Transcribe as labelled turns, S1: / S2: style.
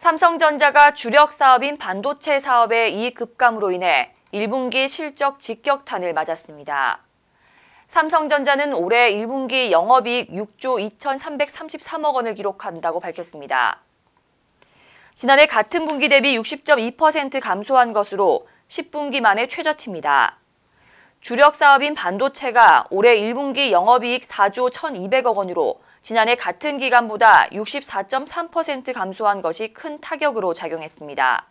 S1: 삼성전자가 주력 사업인 반도체 사업의 이익 급감으로 인해 1분기 실적 직격탄을 맞았습니다. 삼성전자는 올해 1분기 영업이익 6조 2,333억 원을 기록한다고 밝혔습니다. 지난해 같은 분기 대비 60.2% 감소한 것으로 10분기 만에 최저치입니다. 주력 사업인 반도체가 올해 1분기 영업이익 4조 1,200억 원으로 지난해 같은 기간보다 64.3% 감소한 것이 큰 타격으로 작용했습니다.